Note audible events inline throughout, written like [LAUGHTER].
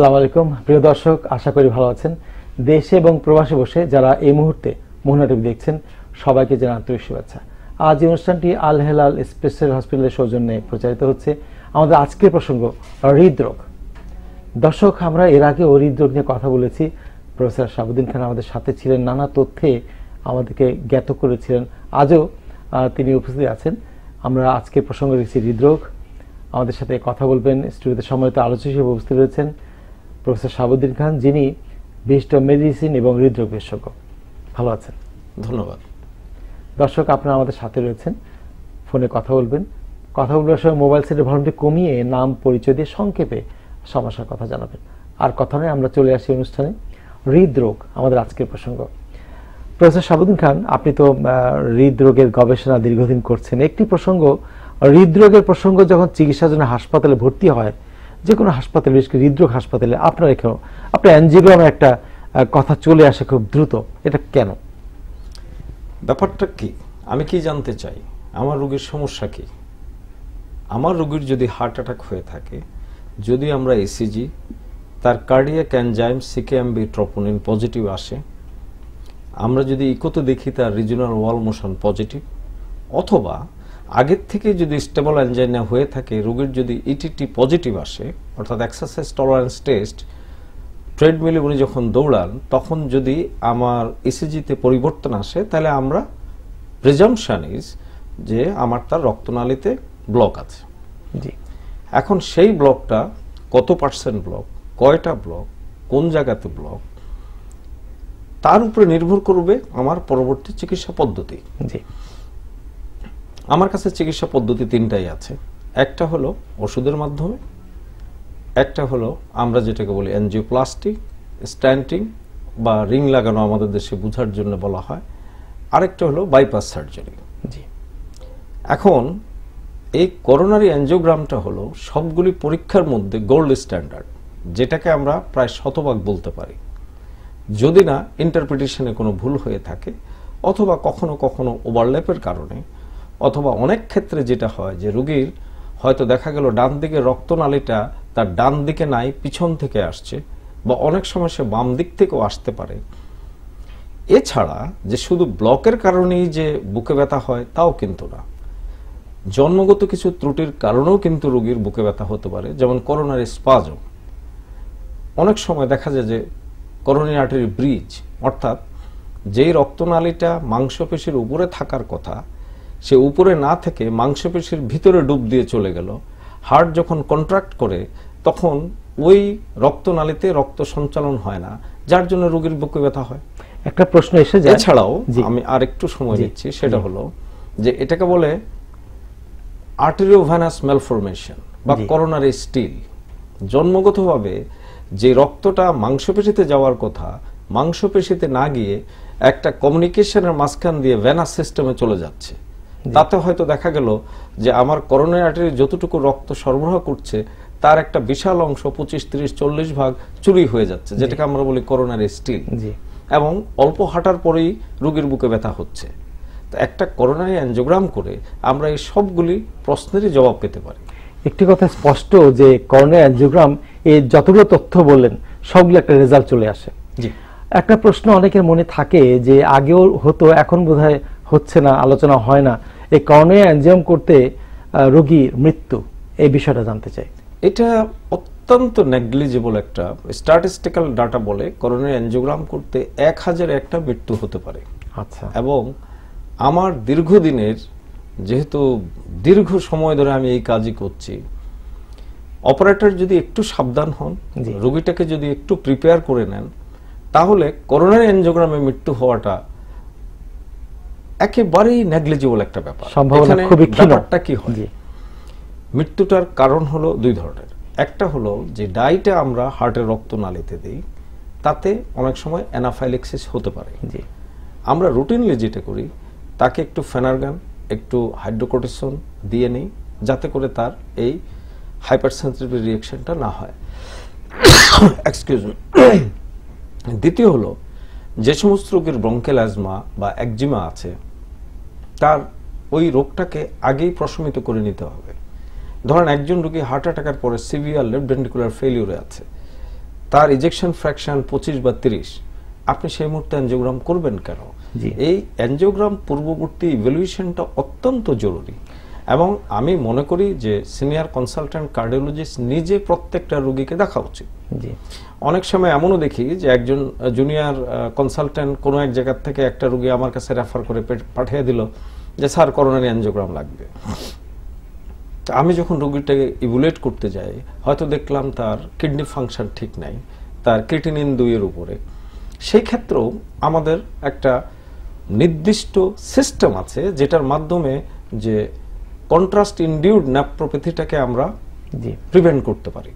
আসসালামু আলাইকুম প্রিয় দর্শক আশা করি ভালো আছেন দেশে এবং প্রবাসে বসে যারা এই মুহূর্তে মোহনা টিভি দেখছেন সবাইকে জানা আন্তরিক শুভেচ্ছা আজ এই অনুষ্ঠানটি আল হেলাল স্পেশাল হসপিটালের সৌজন্যে প্রচারিত হচ্ছে আমাদের আজকের প্রসঙ্গ হৃদরোগ দর্শক আমরা এর আগেও হৃদরোগ নিয়ে কথা বলেছি প্রফেসর শাহাবুদ্দিন খান আমাদের সাথে ছিলেন নানা তথ্যে আমাদেরকে জ্ঞাত করেছিলেন আজও তিনি উপস্থিত আছেন আমরা আজকের প্রসঙ্গে রেখেছি হৃদরোগ আমাদের সাথে কথা বলবেন স্টুডিওতে তো আলোচক হিসেবে উপস্থিত রয়েছেন প্রফেসর শাহাবুদ্দিন খান যিনি বিশিষ্ট মেডিসিন এবং হৃদরোগ বিশেষজ্ঞ ভালো আছেন ধন্যবাদ দর্শক আপনারা আমাদের সাথে রয়েছেন ফোনে কথা বলবেন কথা বলার সময় মোবাইল সেটের ভলিউমটি কমিয়ে নাম পরিচয় দিয়ে সংক্ষেপে সমস্যার কথা জানাবেন আর কথা নয় আমরা চলে আসি অনুষ্ঠানে হৃদরোগ আমাদের আজকের প্রসঙ্গ প্রফেসর শাহাবুদ্দিন খান আপনি তো হৃদরোগের গবেষণা দীর্ঘদিন করছেন একটি প্রসঙ্গ হৃদরোগের প্রসঙ্গ যখন চিকিৎসার জন্য হাসপাতালে ভর্তি হয় যে কোনো হাসপাতালে বিশেষ করে হৃদরোগ হাসপাতালে আপনার এখানে আপনার অ্যানজিওগ্রামে একটা কথা চলে আসে খুব দ্রুত এটা কেন ব্যাপারটা কি আমি কি জানতে চাই আমার রোগীর সমস্যা কি আমার রোগীর যদি হার্ট অ্যাটাক হয়ে থাকে যদি আমরা এসিজি তার cardiac enzyme CKMB troponin positive আসে আমরা যদি ইকোতে দেখি তার রিজনাল ওয়াল মোশন পজিটিভ অথবা আগের থেকে যদি স্টেবল অ্যাঞ্জাইনা হয়ে থাকে রোগীর যদি ইটিটি e পজিটিভ আসে অর্থাৎ এক্সারসাইজ টলারেন্স টেস্ট ট্রেডমিলে উনি যখন দৌড়ান তখন যদি আমার এসিজিতে e পরিবর্তন আসে তাহলে আমরা প্রেজামশান ইজ যে আমার তার রক্তনালীতে ব্লক আছে জি এখন সেই ব্লকটা কত পার্সেন্ট ব্লক কয়টা ব্লক কোন জায়গাতে ব্লক তার উপরে নির্ভর করবে আমার পরবর্তী চিকিৎসা পদ্ধতি জি আমার কাছে চিকিৎসা পদ্ধতি তিনটাই আছে একটা হলো ওষুধের মাধ্যমে একটা হলো আমরা যেটাকে বলি এনজিওপ্লাস্টিক স্ট্যান্টিং বা রিং লাগানো আমাদের দেশে বোঝার জন্য বলা হয় আরেকটা হলো বাইপাস সার্জারি জি এখন এই করোনারি এনজিওগ্রামটা হলো সবগুলি পরীক্ষার মধ্যে গোল্ড স্ট্যান্ডার্ড যেটাকে আমরা প্রায় শতভাগ বলতে পারি যদি না ইন্টারপ্রিটেশনে কোনো ভুল হয়ে থাকে অথবা কখনো কখনো ওভারল্যাপের কারণে অথবা অনেক ক্ষেত্রে যেটা হয় যে রুগীর হয়তো দেখা গেল ডান দিকে রক্তনালীটা তার ডান দিকে নাই পিছন থেকে আসছে বা অনেক সময় সে বাম দিক থেকেও আসতে পারে এছাড়া যে শুধু ব্লকের কারণেই যে বুকে ব্যথা হয় তাও কিন্তু না জন্মগত কিছু ত্রুটির কারণেও কিন্তু রোগীর বুকে ব্যথা হতে পারে যেমন করোনার স্পাজম অনেক সময় দেখা যায় যে করোনারি আর্টারি ব্রিজ অর্থাৎ যেই রক্তনালীটা মাংসপেশির উপরে থাকার কথা সে উপরে না থেকে মাংসপেশির ভিতরে ডুব দিয়ে চলে গেল হার্ট যখন কন্ট্রাক্ট করে তখন ওই রক্তনালীতে রক্ত সঞ্চালন হয় না যার জন্য রোগীর বুকে ব্যথা হয় একটা প্রশ্ন এসে যায় এছাড়াও আমি আর একটু সময় দিচ্ছি সেটা হলো যে এটাকে বলে আর্টেরিওভানাস ম্যালফরমেশন বা করোনারি স্টিল জন্মগতভাবে যে রক্তটা মাংসপেশিতে যাওয়ার কথা মাংসপেশিতে না গিয়ে একটা কমিউনিকেশনের মাঝখান দিয়ে ভেনাস সিস্টেমে চলে যাচ্ছে তাতে হয়তো দেখা গেল যে আমার করোনার আর্টারি যতটুকু রক্ত সরবরাহ করছে তার একটা বিশাল অংশ পঁচিশ তিরিশ চল্লিশ ভাগ চুরি হয়ে যাচ্ছে যেটাকে আমরা বলি করোনার স্টিল এবং অল্প হাঁটার পরেই রুগীর বুকে ব্যথা হচ্ছে একটা করোনারি অ্যানজোগ্রাম করে আমরা এই সবগুলি প্রশ্নেরই জবাব পেতে পারি একটি কথা স্পষ্ট যে করোনার অ্যানজোগ্রাম এ যতগুলো তথ্য বললেন সবগুলো একটা রেজাল্ট চলে আসে জি একটা প্রশ্ন অনেকের মনে থাকে যে আগেও হতো এখন হয় হচ্ছে না আলোচনা হয় না এই কর্নিয়া অ্যানজিয়াম করতে রোগীর মৃত্যু এই বিষয়টা জানতে চাই এটা অত্যন্ত নেগলিজিবল একটা স্ট্যাটিস্টিক্যাল ডাটা বলে করোনার অ্যানজিওগ্রাম করতে এক হাজার একটা মৃত্যু হতে পারে আচ্ছা এবং আমার দীর্ঘদিনের যেহেতু দীর্ঘ সময় ধরে আমি এই কাজই করছি অপারেটর যদি একটু সাবধান হন রোগীটাকে যদি একটু প্রিপেয়ার করে নেন তাহলে করোনার অ্যানজিওগ্রামে মৃত্যু হওয়াটা একেবারেই নেগলিজিবল একটা ব্যাপার সম্ভাবনা খুবই ব্যাপারটা কি হয় মৃত্যুটার কারণ হলো দুই ধরনের একটা হলো যে ডাইটা আমরা হার্টের রক্ত নালিতে দিই তাতে অনেক সময় অ্যানাফাইলেক্সিস হতে পারে আমরা রুটিনলি যেটা করি তাকে একটু ফেনারগান একটু হাইড্রোকোটেশন দিয়ে নিই যাতে করে তার এই হাইপার সেন্সিটিভ রিয়েকশনটা না হয় এক্সকিউজ দ্বিতীয় হলো যে সমস্ত রোগের ব্রঙ্কেল অ্যাজমা বা একজিমা আছে তার ওই রোগটাকে আগেই প্রশমিত করে নিতে হবে ধরেন একজন রোগী হার্ট অ্যাটাকের পরে সিভিয়ার লেফট ভেন্টিকুলার ফেলিউরে আছে তার ইজেকশন ফ্র্যাকশন পঁচিশ বা তিরিশ আপনি সেই মুহূর্তে অ্যানজিওগ্রাম করবেন কেন এই অ্যানজিওগ্রাম পূর্ববর্তী ইভ্যালুয়েশনটা অত্যন্ত জরুরি এবং আমি মনে করি যে সিনিয়র কনসালট্যান্ট কার্ডিওলজিস্ট নিজে প্রত্যেকটা রোগীকে দেখা উচিত জি অনেক সময় এমনও দেখি যে একজন জুনিয়র কনসালট্যান্ট কোনো এক জায়গার থেকে একটা রুগী আমার কাছে রেফার করে পাঠিয়ে দিল যে স্যার করোনারি অ্যাঞ্জিওগ্রাম লাগবে আমি যখন রুগীটাকে ইভুলেট করতে যাই হয়তো দেখলাম তার কিডনি ফাংশন ঠিক নাই তার ক্রিটিনিন দুইয়ের উপরে সেই ক্ষেত্রেও আমাদের একটা নির্দিষ্ট সিস্টেম আছে যেটার মাধ্যমে যে কন্ট্রাস্ট ইনডিউড ন্যাপ্রোপ্যাথিটাকে আমরা প্রিভেন্ট করতে পারি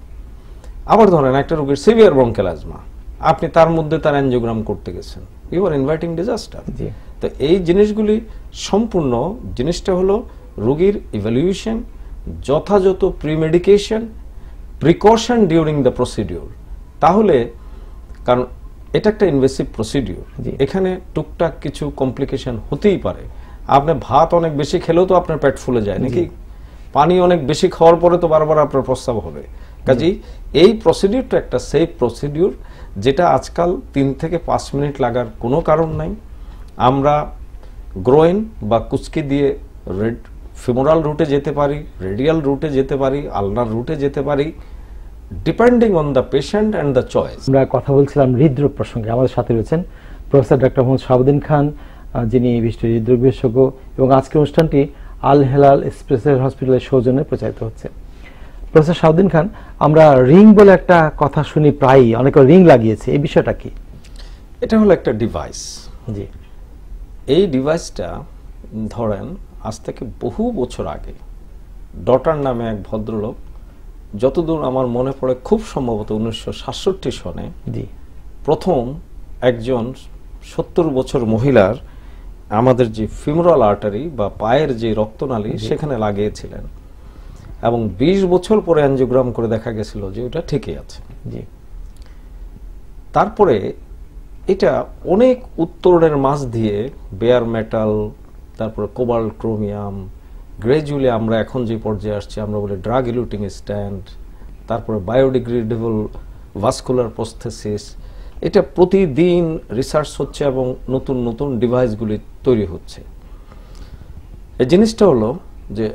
আবার ধরেন একটা রোগীর সিভিয়ার ব্রঙ্কেল আজমা আপনি তার মধ্যে তার অ্যানজিওগ্রাম করতে গেছেন ইউ আর ইনভাইটিং ডিজাস্টার তো এই জিনিসগুলি সম্পূর্ণ জিনিসটা হলো রোগীর ইভ্যালুয়েশন যথাযথ premedication precaution during the procedure তাহলে কারণ এটা একটা ইনভেসিভ প্রসিডিওর এখানে টুকটাক কিছু কমপ্লিকেশন হতেই পারে আপনি ভাত অনেক বেশি খেলেও তো আপনার পেট ফুলে যায় নাকি পানি অনেক বেশি খাওয়ার পরে তো বারবার আপনার প্রস্তাব হবে কাজেই এই প্রসিডিউরটা একটা সেফ প্রসিডিউর যেটা আজকাল তিন থেকে পাঁচ মিনিট লাগার কোনো কারণ নাই আমরা গ্রোয়েন বা কুচকি দিয়ে রেড ফিমোরাল রুটে যেতে পারি রেডিয়াল রুটে যেতে পারি আলনার রুটে যেতে পারি depending on the patient and the choice আমরা কথা বলছিলাম হৃদরোগ প্রসঙ্গে আমাদের সাথে রয়েছেন প্রফেসর ডক্টর মোহাম্মদ শাহাবুদ্দিন খান যিনি বিশিষ্ট হৃদরোগ বিশেষজ্ঞ এবং আজকের অনুষ্ঠানটি আল হেলাল স্পেশাল হসপিটালের সৌজন্যে প্রচারিত হচ্ছে প্রফেসর শাহদিন খান আমরা রিং বলে একটা কথা শুনি প্রায়ই অনেকে রিং লাগিয়েছে এই বিষয়টা কি এটা হলো একটা ডিভাইস জি এই ডিভাইসটা ধরেন আজ থেকে বহু বছর আগে ডটার নামে এক ভদ্রলোক যতদূর আমার মনে পড়ে খুব সম্ভবত উনিশশো সাতষট্টি সনে জি প্রথম একজন সত্তর বছর মহিলার আমাদের যে ফিমোরাল আর্টারি বা পায়ের যে রক্তনালী সেখানে লাগিয়েছিলেন এবং ২০ বছর পরে অ্যাঞ্জিওগ্রাম করে দেখা গেছিল যে ওটা ঠিকই আছে জি তারপরে এটা অনেক উত্তরণের মাছ দিয়ে বেয়ার মেটাল তারপরে কোবাল ক্রোমিয়াম গ্রেজুয়ালি আমরা এখন যে পর্যায়ে আসছি আমরা বলি ড্রাগ ইলুটিং স্ট্যান্ড তারপরে বায়োডিগ্রেডেবল ভাস্কুলার প্রস্থেসিস এটা প্রতিদিন রিসার্চ হচ্ছে এবং নতুন নতুন ডিভাইসগুলি তৈরি হচ্ছে এই জিনিসটা হলো যে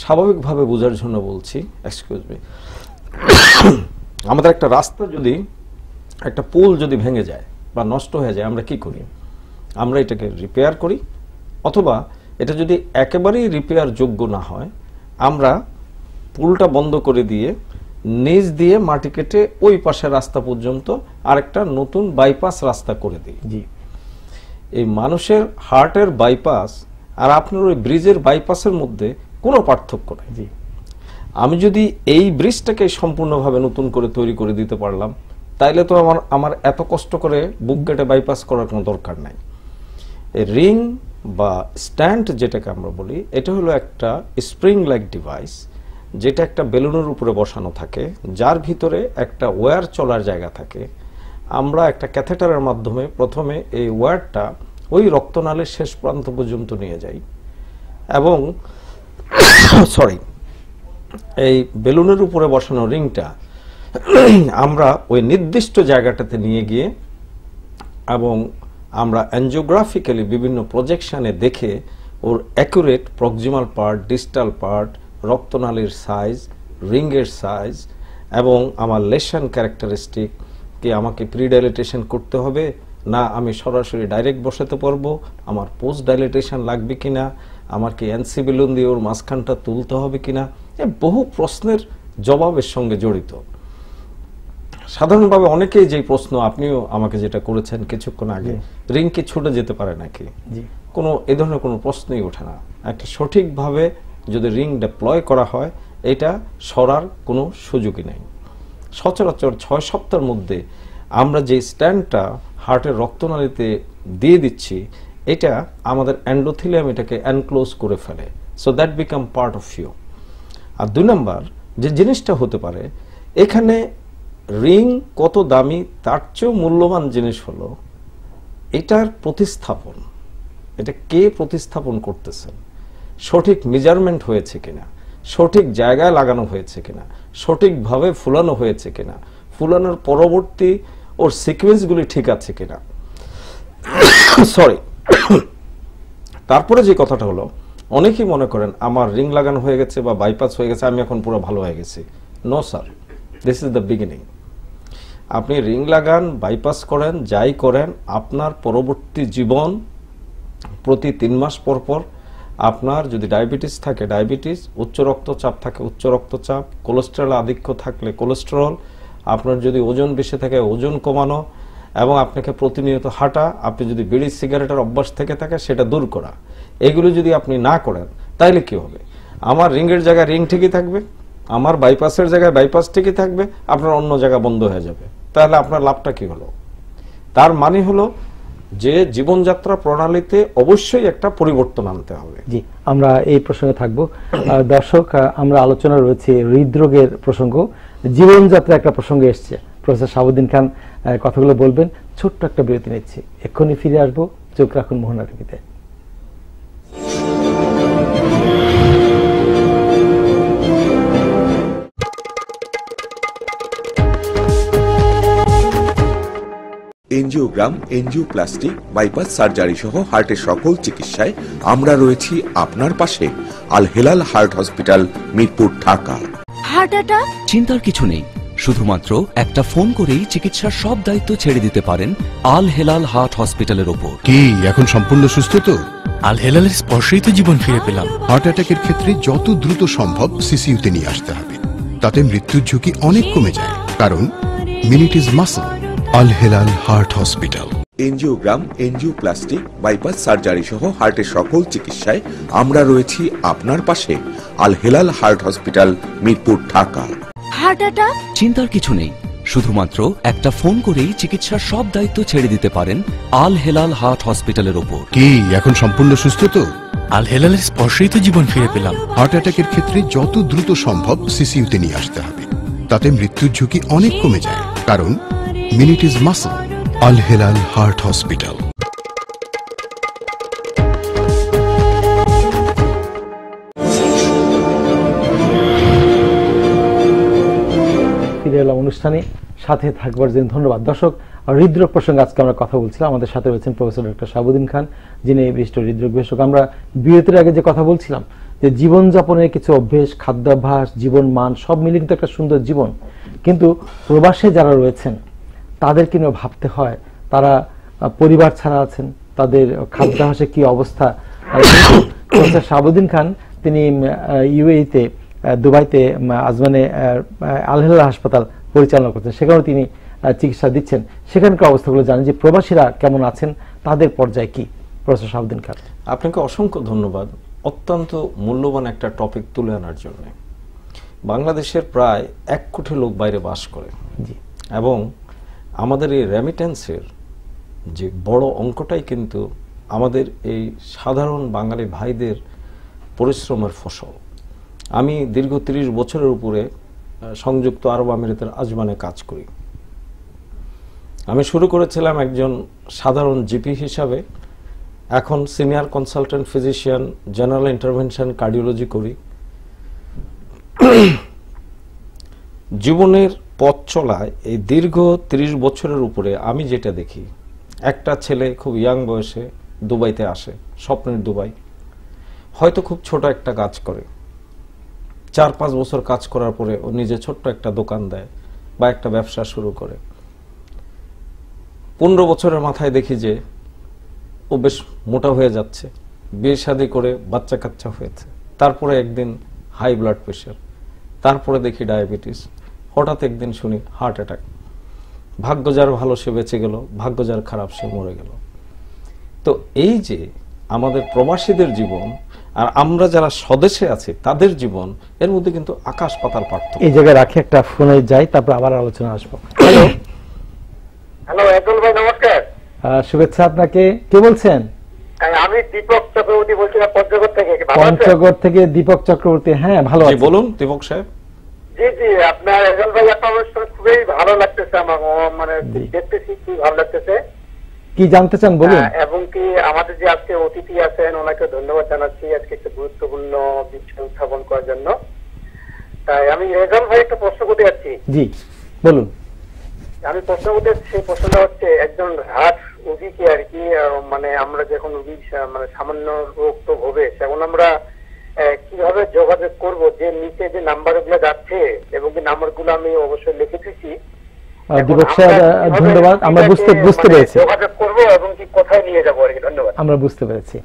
স্বাভাবিকভাবে বোঝার জন্য বলছি এক্সকিউজ মি আমাদের একটা রাস্তা যদি একটা পুল যদি ভেঙে যায় বা নষ্ট হয়ে যায় আমরা কি করি আমরা এটাকে রিপেয়ার করি অথবা এটা যদি একেবারেই রিপেয়ার যোগ্য না হয় আমরা পুলটা বন্ধ করে দিয়ে নিজ দিয়ে মাটি কেটে ওই পাশে রাস্তা পর্যন্ত আরেকটা নতুন বাইপাস রাস্তা করে দিই জি এই মানুষের হার্টের বাইপাস আর আপনার ওই ব্রিজের বাইপাসের মধ্যে কোনো পার্থক্য নাই জি আমি যদি এই ব্রিজটাকে সম্পূর্ণভাবে নতুন করে তৈরি করে দিতে পারলাম তাইলে তো আমার আমার এত কষ্ট করে বুক গেটে বাইপাস করার কোনো দরকার নাই রিং বা স্ট্যান্ড যেটাকে আমরা বলি এটা হলো একটা স্প্রিং লাইক ডিভাইস যেটা একটা বেলুনের উপরে বসানো থাকে যার ভিতরে একটা ওয়্যার চলার জায়গা থাকে আমরা একটা ক্যাথেটারের মাধ্যমে প্রথমে এই ওয়্যারটা ওই রক্তনালের শেষ প্রান্ত পর্যন্ত নিয়ে যাই এবং সরি [COUGHS] এই বেলুনের উপরে বসানো রিংটা [COUGHS] আমরা ওই নির্দিষ্ট জায়গাটাতে নিয়ে গিয়ে এবং আমরা অ্যানজিওগ্রাফিক্যালি বিভিন্ন প্রজেকশানে দেখে ওর accurate proximal part distal part রক্তনালীর সাইজ রিংয়ের সাইজ এবং আমার লেশন ক্যারেক্টারিস্টিক কি আমাকে প্রিডাইলেটেশন করতে হবে না আমি সরাসরি ডাইরেক্ট বসাতে পারবো আমার পোস্ট ডাইলেটেশন লাগবে কিনা আমার কি এনসি দিয়ে ওর মাঝখানটা তুলতে হবে কিনা এ বহু প্রশ্নের জবাবের সঙ্গে জড়িত সাধারণভাবে অনেকেই যে প্রশ্ন আপনিও আমাকে যেটা করেছেন কিছুক্ষণ আগে রিং কি ছুটে যেতে পারে নাকি কোনো এ ধরনের কোনো প্রশ্নই ওঠে না একটা সঠিকভাবে যদি রিং ডেপ্লয় করা হয় এটা সরার কোনো সুযোগই নেই সচরাচর ছয় সপ্তাহের মধ্যে আমরা যে স্ট্যান্ডটা হার্টের রক্তনালীতে দিয়ে দিচ্ছি এটা আমাদের অ্যান্ডোথিলিয়াম এটাকে অ্যানক্লোজ করে ফেলে so that become part of you are দুই নম্বর যে জিনিসটা হতে পারে এখানে রিং কত দামি তার চেয়েও মূল্যবান জিনিস হলো এটার প্রতিস্থাপন এটা কে প্রতিস্থাপন করতেছেন সঠিক মেজারমেন্ট হয়েছে কিনা সঠিক জায়গায় লাগানো হয়েছে কিনা সঠিকভাবে ফুলানো হয়েছে কিনা ফুলানোর পরবর্তী ওর সিকোয়েন্সগুলি ঠিক আছে কিনা সরি তারপরে যে কথাটা হলো অনেকেই মনে করেন আমার রিং লাগানো হয়ে গেছে বা বাইপাস হয়ে গেছে আমি এখন পুরো ভালো হয়ে গেছি no sir this is the beginning আপনি রিং লাগান বাইপাস করেন যাই করেন আপনার পরবর্তী জীবন প্রতি তিন মাস পর পর আপনার যদি ডায়াবেটিস থাকে ডায়াবেটিস উচ্চ রক্তচাপ থাকে উচ্চ রক্তচাপ কোলেস্টেরল আধিক্য থাকলে কোলেস্টেরল আপনার যদি ওজন বেশি থাকে ওজন কমানো এবং আপনাকে প্রতিনিয়ত হাঁটা আপনি যদি বিড়ি সিগারেটের অভ্যাস থেকে থাকে সেটা দূর করা এগুলো যদি আপনি না করেন তাইলে কি হবে আমার রিংয়ের জায়গায় রিং ঠিকই থাকবে আমার বাইপাসের জায়গায় বাইপাস ঠিকই থাকবে আপনার অন্য জায়গা বন্ধ হয়ে যাবে তাহলে আপনার লাভটা কি হলো তার মানে হলো যে জীবনযাত্রা প্রণালীতে অবশ্যই একটা পরিবর্তন আনতে হবে জি আমরা এই প্রসঙ্গে থাকবো দর্শক আমরা আলোচনা রয়েছে হৃদরোগের প্রসঙ্গ জীবনযাত্রা একটা প্রসঙ্গে এসছে প্রফেসর শাহাবুদ্দিন খান কথাগুলো বলবেন ছোট্ট একটা বিরতি নিচ্ছি এক্ষুনি ফিরে আসবো চোখ রাখুন মোহনা টিভিতে এনজিওগ্রাম প্লাস্টিক বাইপাস সার্জারি সহ হার্টের সকল চিকিৎসায় আমরা রয়েছি আপনার পাশে Al Helal heart hospital Mirpur Dhaka heart চিন্তার কিছু নেই শুধুমাত্র একটা ফোন করেই চিকিৎসার সব দায়িত্ব ছেড়ে দিতে পারেন আল হেলাল হার্ট হসপিটালের ওপর কি এখন সম্পূর্ণ সুস্থ তো আল হেলালের স্পর্শেই তো জীবন ফিরে পেলাম হার্ট অ্যাটাকের ক্ষেত্রে যত দ্রুত সম্ভব সিসিউতে নিয়ে আসতে হবে তাতে মৃত্যুর ঝুঁকি অনেক কমে যায় কারণ minute is muscle Al Helal heart hospital angiogram plastic bypass surgery সহ হার্টের সকল চিকিৎসায় আমরা রয়েছি আপনার পাশে Al Helal heart hospital Mirpur Dhaka heart attack চিন্তার কিছু নেই শুধুমাত্র একটা ফোন করেই চিকিৎসার সব দায়িত্ব ছেড়ে দিতে পারেন আল হেলাল হার্ট হসপিটালের ওপর কি এখন সম্পূর্ণ সুস্থ তো আল হেলালের স্পর্শেই তো জীবন ফিরে পেলাম হার্ট অ্যাটাকের ক্ষেত্রে যত দ্রুত সম্ভব সিসিউতে নিয়ে আসতে হবে তাতে মৃত্যুর ঝুঁকি অনেক কমে যায় কারণ minute is muscle Al Helal heart hospital অনুষ্ঠানে সাথে থাকবার জন্য ধন্যবাদ দর্শক হৃদরোগ প্রসঙ্গে আজকে আমরা কথা বলছিলাম আমাদের সাথে রয়েছেন প্রফেসর ডক্টর শাহাবুদ্দিন খান যিনি বিশিষ্ট হৃদরোগ বিশেষক আমরা বিরতির আগে যে কথা বলছিলাম যে জীবনযাপনের কিছু অভ্যেস খাদ্যাভ্যাস জীবন মান সব মিলে কিন্তু একটা সুন্দর জীবন কিন্তু প্রবাসে যারা রয়েছেন তাদেরকে নিয়েও ভাবতে হয় তারা পরিবার ছাড়া আছেন তাদের খাদ্যাভাসে কি অবস্থা প্রফেসর শাহাবুদ্দিন খান তিনি ইউএইতে e দুবাইতে আজমানে আলহেলা হাসপাতাল পরিচালনা করছেন সেখানেও তিনি চিকিৎসা দিচ্ছেন সেখানকার অবস্থাগুলো জানেন যে প্রবাসীরা কেমন আছেন তাদের পর্যায়ে কি প্রফেসর শাহাবুদ্দিন খান আপনাকে অসংখ্য ধন্যবাদ অত্যন্ত মূল্যবান একটা টপিক তুলে আনার জন্য বাংলাদেশের প্রায় এক কোটি লোক বাইরে বাস করে এবং আমাদের এই রেমিটেন্সের যে বড় অঙ্কটাই কিন্তু আমাদের এই সাধারণ বাঙালি ভাইদের পরিশ্রমের ফসল আমি দীর্ঘ ৩০ বছরের উপরে সংযুক্ত আরব আমিরাতের আজমানে কাজ করি আমি শুরু করেছিলাম একজন সাধারণ জিপি হিসাবে এখন senior consultant physician general intervention cardiology করি [CLEARS THROAT] জীবনের পথ চলায় এই দীর্ঘ ৩০ বছরের উপরে আমি যেটা দেখি একটা ছেলে খুব ইয়াং বয়সে দুবাইতে আসে স্বপ্নের দুবাই হয়তো খুব ছোট একটা কাজ করে চার পাঁচ বছর কাজ করার পরে ও নিজে ছোট্ট একটা দোকান দেয় বা একটা ব্যবসা শুরু করে পনেরো বছরের মাথায় দেখি যে ও বেশ মোটা হয়ে যাচ্ছে বিয়ে শাদি করে বাচ্চা কাচ্চা হয়েছে তারপরে একদিন হাই ব্লাড প্রেশার তারপরে দেখি ডায়াবেটিস হঠাৎ একদিন শুনি হার্ট অ্যাটাক ভাগ্য যার ভালো সে বেঁচে গেল ভাগ্য যার খারাপ সে মরে গেল তো এই যে আমাদের প্রবাসীদের জীবন আর আমরা যারা স্বদেশে আছি তাদের জীবন এর মধ্যে কিন্তু আকাশ পাতার পার্থক্য এই জায়গায় রাখি একটা ফোনে যাই তারপর আবার আলোচনা আসবো হ্যালো হ্যালো একদল ভাই নমস্কার শুভেচ্ছা আপনাকে কে বলছেন আমি দীপক চক্রবর্তী বলছিলাম পঞ্চগড় থেকে পঞ্চগড় থেকে দীপক চক্রবর্তী হ্যাঁ ভালো আছি বলুন দীপক সাহেব মানে কি জানতে চান বলুন হ্যাঁ, এবং কি আমাদের যে আজকে অতিথি আছেন ওনাকে ধন্যবাদ জানাচ্ছি আজকে একটা গুরুত্বপূর্ণ বিষয় উত্থাপন করার জন্য তাই আমি রেজাল ভাই একটা প্রশ্ন করতে যাচ্ছি জি বলুন আমি প্রশ্ন করতে সেই প্রশ্নটা হচ্ছে একজন হার্ট রুগীকে আর কি মানে আমরা যখন রুগী মানে সামান্য রোগ তো হবে সেমন আমরা কিভাবে যোগাযোগ করব যে নিচে যে গুলো যাচ্ছে এবং যে গুলো আমি অবশ্যই লিখে দিচ্ছি দীপক স্যার ধন্যবাদ আমরা বুঝতে মানে বুঝতে পেরেছি যোগাযোগ করব এবং কি কোথায় নিয়ে যাব আর কি ধন্যবাদ আমরা বুঝতে পেরেছি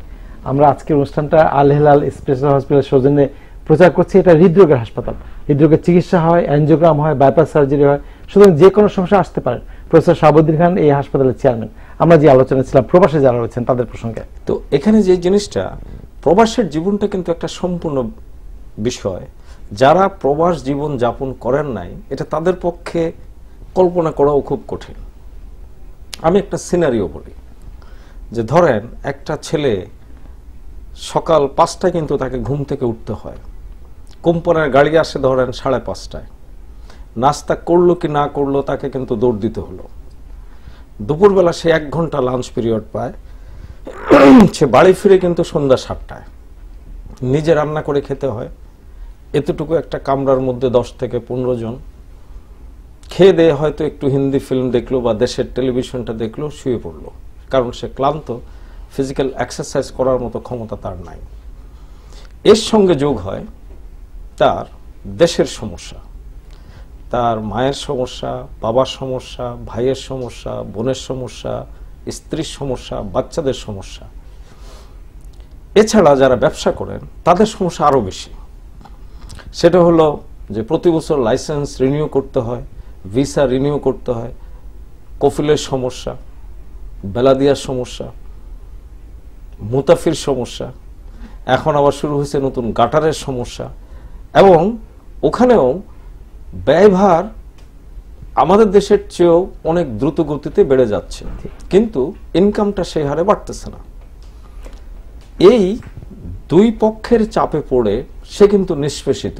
আমরা আজকের অনুষ্ঠানটা আল হেলাল স্পেশাল হসপিটাল সৌজন্যে প্রচার করছি এটা হৃদরোগের হাসপাতাল হৃদরোগের চিকিৎসা হয় অ্যানজিওগ্রাম হয় বাইপাস সার্জারি হয় সুতরাং যে কোনো সমস্যা আসতে পারে প্রফেসর সাবুদ্দিন খান এই হাসপাতালের চেয়ারম্যান আমরা যে আলোচনা ছিলাম প্রবাসে যারা রয়েছেন তাদের প্রসঙ্গে তো এখানে যে জিনিসটা প্রবাসের জীবনটা কিন্তু একটা সম্পূর্ণ বিষয় যারা প্রবাস জীবন যাপন করেন নাই এটা তাদের পক্ষে কল্পনা করাও খুব কঠিন আমি একটা সিনারিও বলি যে ধরেন একটা ছেলে সকাল পাঁচটায় কিন্তু তাকে ঘুম থেকে উঠতে হয় কোম্পানির গাড়ি আসে ধরেন সাড়ে পাঁচটায় নাস্তা করলো কি না করলো তাকে কিন্তু দৌড় দিতে হলো দুপুরবেলা সে এক ঘন্টা লাঞ্চ পিরিয়ড পায় সে বাড়ি ফিরে কিন্তু সন্ধ্যা সাতটায় নিজে রান্না করে খেতে হয় এতটুকু একটা কামরার মধ্যে দশ থেকে পনেরো জন খেয়ে দেয়ে হয়তো একটু হিন্দি ফিল্ম দেখলো বা দেশের টেলিভিশনটা দেখলো শুয়ে পড়লো কারণ সে ক্লান্ত ফিজিক্যাল এক্সারসাইজ করার মতো ক্ষমতা তার নাই এর সঙ্গে যোগ হয় তার দেশের সমস্যা তার মায়ের সমস্যা বাবার সমস্যা ভাইয়ের সমস্যা বোনের সমস্যা স্ত্রীর সমস্যা বাচ্চাদের সমস্যা এছাড়া যারা ব্যবসা করেন তাদের সমস্যা আরও বেশি সেটা হলো যে প্রতি বছর লাইসেন্স রিনিউ করতে হয় ভিসা রিনিউ করতে হয় কফিলের সমস্যা বেলাদিয়ার সমস্যা মুতাফির সমস্যা এখন আবার শুরু হয়েছে নতুন গাটারের সমস্যা এবং ওখানেও ব্যয়ভার আমাদের দেশের চেয়েও অনেক দ্রুত গতিতে বেড়ে যাচ্ছে কিন্তু ইনকামটা সেই হারে বাড়তেছে না এই দুই পক্ষের চাপে পড়ে সে কিন্তু নিষ্পেষিত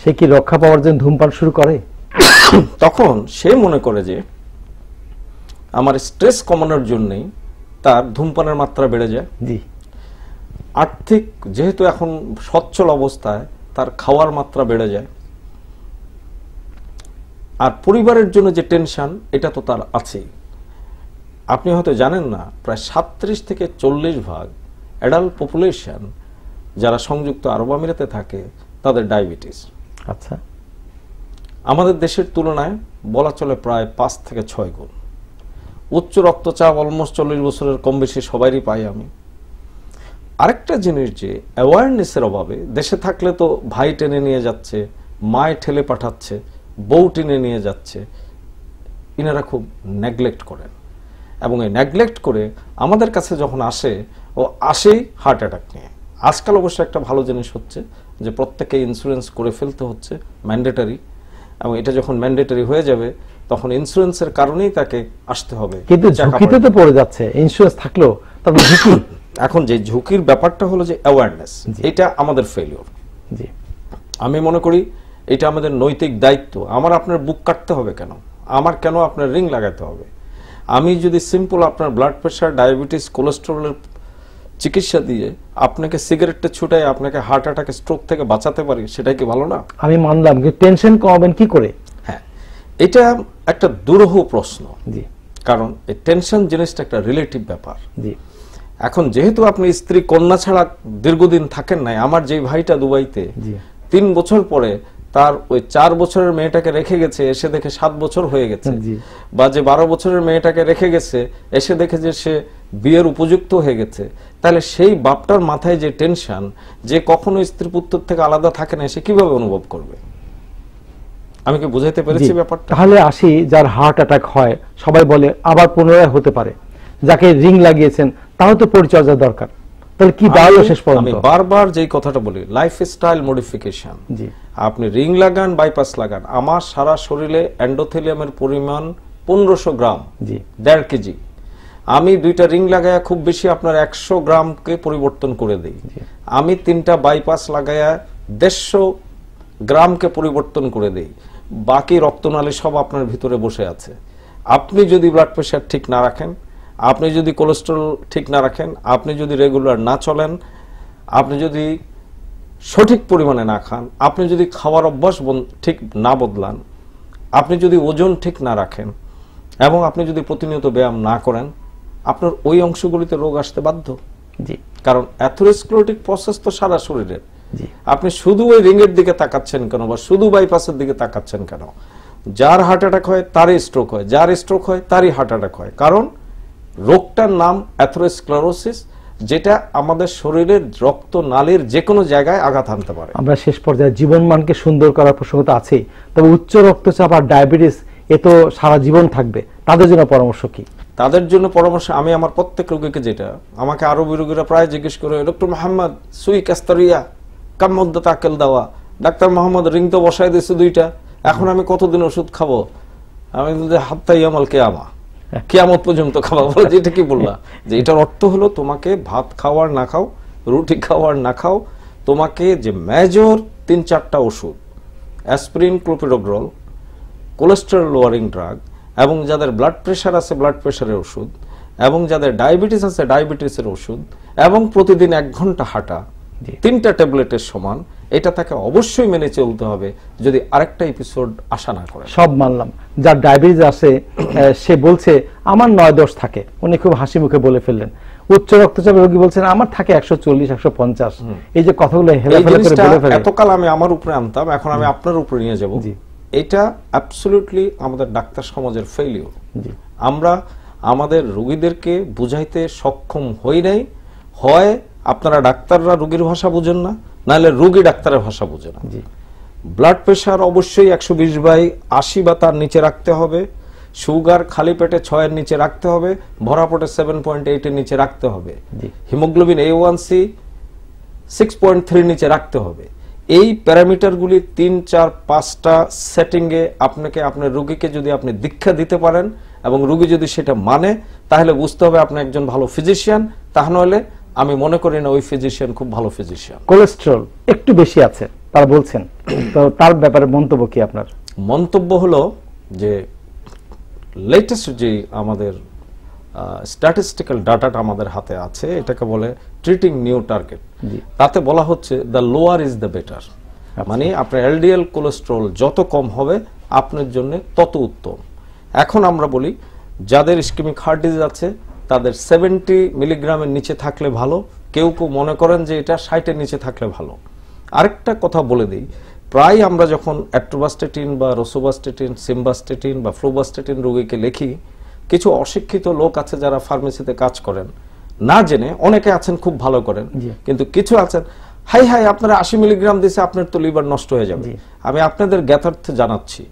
সে কি রক্ষা পাওয়ার জন্য ধূমপান শুরু করে তখন সে মনে করে যে আমার স্ট্রেস কমানোর জন্যই তার ধূমপানের মাত্রা বেড়ে যায় জি আর্থিক যেহেতু এখন সচ্ছল অবস্থায় তার খাওয়ার মাত্রা বেড়ে যায় আর পরিবারের জন্য যে টেনশন এটা তো তার আছেই আপনি হয়তো জানেন না প্রায় সাত্রিশ থেকে চল্লিশ ভাগ অ্যাডাল্ট পপুলেশন যারা সংযুক্ত আরব আমিরাতে থাকে তাদের ডায়াবেটিস আচ্ছা আমাদের দেশের তুলনায় বলা চলে প্রায় পাঁচ থেকে ছয় গুণ উচ্চ রক্তচাপ অলমোস্ট চল্লিশ বছরের কম বেশি সবারই পাই আমি আরেকটা জিনিস যে অ্যাওয়ারনেসের অভাবে দেশে থাকলে তো ভাই টেনে নিয়ে যাচ্ছে মায় ঠেলে পাঠাচ্ছে বউ টেনে নিয়ে যাচ্ছে ইনারা খুব নেগলেক্ট করেন এবং এই নেগলেক্ট করে আমাদের কাছে যখন আসে ও আসেই হার্ট অ্যাটাক নিয়ে আজকাল অবশ্য একটা ভালো জিনিস হচ্ছে যে প্রত্যেকে ইন্স্যুরেন্স করে ফেলতে হচ্ছে ম্যান্ডেটারি এবং এটা যখন ম্যান্ডেটারি হয়ে যাবে তখন ইন্স্যুরেন্সের কারণেই তাকে আসতে হবে কিন্তু ঝুঁকিতে তো পড়ে যাচ্ছে ইন্স্যুরেন্স থাকলেও তবে ঝুঁকি [COUGHS] এখন যে ঝুঁকির ব্যাপারটা হলো যে অ্যাওয়ারনেস এটা আমাদের ফেলিওর জি আমি মনে করি এটা আমাদের নৈতিক দায়িত্ব আমার আপনার বুক কাটতে হবে কেন আমার কেন আপনার রিং লাগাতে হবে আমি যদি সিম্পল আপনার ব্লাড প্রেশার ডায়াবেটিস কোলেস্ট্রলের চিকিৎসা দিয়ে আপনাকে সিগারেটটা ছুটাই আপনাকে হার্ট অ্যাটাকে স্ট্রোক থেকে বাঁচাতে পারি সেটাই কি ভালো না আমি মানলাম যে টেনশন কমাবেন কি করে হ্যাঁ এটা একটা দুরূহ প্রশ্ন জি কারণ এই টেনশন জিনিসটা একটা রিলেটিভ ব্যাপার জি এখন যেহেতু আপনি স্ত্রী কন্যা ছাড়া দীর্ঘদিন থাকেন নাই আমার যে ভাইটা দুবাইতে তিন বছর পরে তার ওই চার বছরের মেয়েটাকে রেখে গেছে এসে দেখে সাত বছর হয়ে গেছে বা যে বারো বছরের মেয়েটাকে রেখে গেছে এসে দেখে যে সে বিয়ের উপযুক্ত হয়ে গেছে তাহলে সেই বাপটার মাথায় যে টেনশন যে কখনো স্ত্রী পুত্র থেকে আলাদা থাকে না সে কিভাবে অনুভব করবে আমি কি বুঝাইতে পেরেছি ব্যাপারটা তাহলে আসি যার হার্ট অ্যাটাক হয় সবাই বলে আবার পুনরায় হতে পারে যাকে রিং লাগিয়েছেন তাও তো পরিচর্যা দরকার তাহলে কি দাঁড়ালো শেষ পর্যন্ত আমি বারবার যেই কথাটা বলি লাইফস্টাইল মডিফিকেশন জি আপনি রিং লাগান বাইপাস লাগান আমার সারা শরীরে অ্যান্ডোথেলিয়ামের পরিমাণ পনেরোশো গ্রাম জি দেড় কেজি আমি দুইটা রিং লাগাইয়া খুব বেশি আপনার একশো গ্রামকে পরিবর্তন করে দিই আমি তিনটা বাইপাস লাগায়া দেড়শো গ্রামকে পরিবর্তন করে দিই বাকি রক্তনালী সব আপনার ভিতরে বসে আছে আপনি যদি ব্লাড প্রেশার ঠিক না রাখেন আপনি যদি কোলেস্ট্রল ঠিক না রাখেন আপনি যদি রেগুলার না চলেন আপনি যদি সঠিক পরিমাণে না খান আপনি যদি খাওয়ার অভ্যাস ঠিক না বদলান আপনি যদি ওজন ঠিক না রাখেন এবং আপনি যদি প্রতিনিয়ত ব্যায়াম না করেন আপনার ওই অংশগুলিতে রোগ আসতে বাধ্য কারণ অ্যাথোরেসক্লোটিক প্রসেস তো সারা শরীরের আপনি শুধু ওই রিংয়ের দিকে তাকাচ্ছেন কেন বা শুধু বাইপাসের দিকে তাকাচ্ছেন কেন যার হার্ট অ্যাটাক হয় তারই স্ট্রোক হয় যার স্ট্রোক হয় তারই হার্ট অ্যাটাক হয় কারণ রোগটার নাম অ্যাথোরেসক্লারোসিস যেটা আমাদের শরীরের রক্ত নালীর যে কোনো জায়গায় আঘাত আনতে পারে আমরা শেষ পর্যায়ে জীবনমানকে সুন্দর করার প্রসঙ্গ আছে তবে উচ্চ রক্তচাপ আর ডায়াবেটিস এ তো সারা জীবন থাকবে তাদের জন্য পরামর্শ কি তাদের জন্য পরামর্শ আমি আমার প্রত্যেক রোগীকে যেটা আমাকে আরব রোগীরা প্রায় জিজ্ঞেস করে ডক্টর মোহাম্মদ সুই কাস্তারিয়া কামদ্দা তাকেল দেওয়া ডাক্তার মোহাম্মদ রিং তো বসাই দিয়েছে দুইটা এখন আমি কতদিন ওষুধ খাবো আমি হাত্তাই আমাল কে আমা কেয়ামত পর্যন্ত খাওয়া বলো যেটা কি বললা যে এটার অর্থ হলো তোমাকে ভাত খাওয়ার না খাও রুটি খাওয়ার না খাও তোমাকে যে মেজর তিন চারটা ওষুধ aspirin clopidogrel cholesterol lowering drug এবং যাদের ব্লাড প্রেশার আছে ব্লাড প্রেশারের ওষুধ এবং যাদের ডায়াবেটিস আছে ডায়াবেটিসের ওষুধ এবং প্রতিদিন এক ঘন্টা হাঁটা তিনটা ট্যাবলেটের সমান এটা তাকে অবশ্যই মেনে চলতে হবে যদি আরেকটা এপিসোড আশা না করে সব মানলাম যার ডায়াবেটিস আছে সে বলছে আমার নয় দশ থাকে উনি খুব হাসি মুখে বলে ফেললেন উচ্চ রক্তচাপ রোগী বলছেন আমার থাকে একশো চল্লিশ একশো পঞ্চাশ এই যে কথাগুলো এতকাল আমি আমার উপরে আনতাম এখন আমি আপনার উপরে নিয়ে যাব এটা অ্যাবসলিউটলি আমাদের ডাক্তার সমাজের ফেলিও আমরা আমাদের রোগীদেরকে বুঝাইতে সক্ষম হই নাই হয় আপনারা ডাক্তাররা রোগীর ভাষা বুঝেন না নাহলে রোগী ডাক্তারের ভাষা বুঝে না ব্লাড প্রেশার অবশ্যই একশো বিশ বাই আশি বা তার নিচে রাখতে হবে সুগার খালি পেটে ছয়ের নিচে রাখতে হবে ভরা পটে সেভেন পয়েন্ট এইটের নিচে রাখতে হবে haemoglobin A one C six point থ্রির নিচে রাখতে হবে এই প্যারামিটারগুলি তিন চার পাঁচটা সেটিংয়ে আপনাকে আপনার রুগীকে যদি আপনি দীক্ষা দিতে পারেন এবং রুগী যদি সেটা মানে তাহলে বুঝতে হবে আপনি একজন ভালো ফিজিশিয়ান তা নইলে আমি মনে করি না ওই ফিজিশিয়ান খুব ভালো ফিজিশিয়ান কোলেস্ট্রল একটু বেশি আছে তারা বলছেন তো তার ব্যাপারে মন্তব্য কি আপনার মন্তব্য হলো যে লেটেস্ট যে আমাদের স্ট্যাটিস্টিক্যাল ডাটাটা আমাদের হাতে আছে এটাকে বলে ট্রিটিং নিউ টার্গেট তাতে বলা হচ্ছে the lower is the better মানে আপনার এলডিএল কোলেস্ট্রল যত কম হবে আপনার জন্য তত উত্তম এখন আমরা বলি যাদের স্কিমিক হার্ট ডিজিজ আছে তাদের সেভেন্টি মিলিগ্রামের নিচে থাকলে ভালো কেউ কেউ মনে করেন যে এটা ষাটের নিচে থাকলে ভালো আরেকটা কথা বলে দিই প্রায় আমরা যখন অ্যাট্রোবাস্টেটিন বা রোসোবাস্টেটিন সিম্বাস্টেটিন বা ফ্লোবাস্টেটিন রোগীকে লেখি কিছু অশিক্ষিত লোক আছে যারা ফার্মেসিতে কাজ করেন না জেনে অনেকে আছেন খুব ভালো করেন কিন্তু কিছু আছেন হাই হাই আপনারা আশি মিলিগ্রাম দিয়েছে আপনার তো লিভার নষ্ট হয়ে যাবে আমি আপনাদের জ্ঞাতার্থে জানাচ্ছি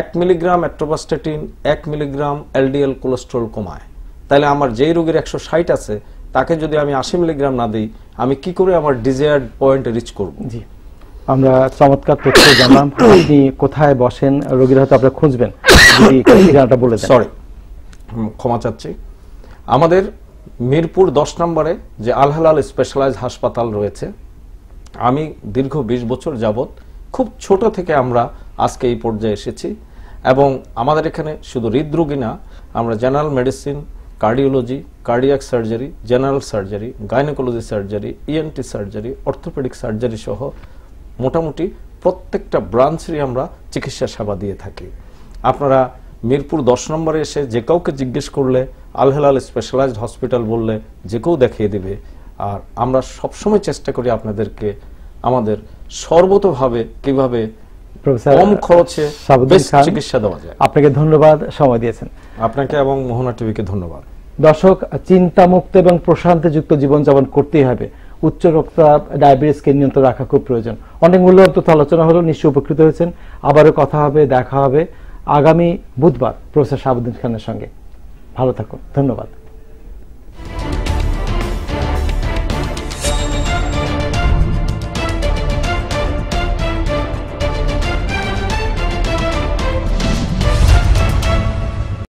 এক মিলিগ্রাম অ্যাট্রোবাস্টেটিন এক মিলিগ্রাম এলডিএল কোলেস্ট্রল কমায় তাহলে আমার যেই রোগীর একশো ষাট আছে তাকে যদি আমি আশি মিলিগ্রাম না দিই আমি কি করে আমার ডিজায়ার্ড পয়েন্ট রিচ করব জি আমরা চমৎকার তথ্য জানলাম আপনি কোথায় বসেন রোগীর হয়তো আপনি খুঁজবেন যদি ঠিকানাটা বলে দেন সরি ক্ষমা চাচ্ছি আমাদের মিরপুর দশ নম্বরে যে আলহালাল স্পেশালাইজ হাসপাতাল রয়েছে আমি দীর্ঘ ২০ বছর যাবত খুব ছোট থেকে আমরা আজকে এই পর্যায়ে এসেছি এবং আমাদের এখানে শুধু হৃদরোগী না আমরা general medicine cardiology cardiac surgery general surgery gynaecology surgery ENT surgery orthopaedic surgery সহ মোটামুটি প্রত্যেকটা ব্রাঞ্চেরই আমরা চিকিৎসা সেবা দিয়ে থাকি আপনারা মিরপুর দশ নম্বরে এসে যে কাউকে জিজ্ঞেস করলে আলহেলাল স্পেশালাইজড হসপিটাল বললে যে কেউ দেখিয়ে দেবে আর আমরা সবসময় চেষ্টা করি আপনাদেরকে আমাদের সর্বতভাবে কিভাবে কম খরচে চিকিৎসা দেওয়া যায় আপনাকে ধন্যবাদ সময় দিয়েছেন আপনাকে এবং মোহনা টিভিকে ধন্যবাদ দর্শক চিন্তামুক্ত এবং প্রশান্তিযুক্ত জীবনযাপন করতেই হবে উচ্চ রক্তচাপ ডায়াবেটিসকে নিয়ন্ত্রণ রাখা খুব প্রয়োজন অনেক মূল্যবান তথ্য আলোচনা হলো নিশ্চয়ই উপকৃত হয়েছেন আবারও কথা হবে দেখা হবে আগামী বুধবার প্রফেসর শাহাবুদ্দিন খানের সঙ্গে ভালো থাকুন ধন্যবাদ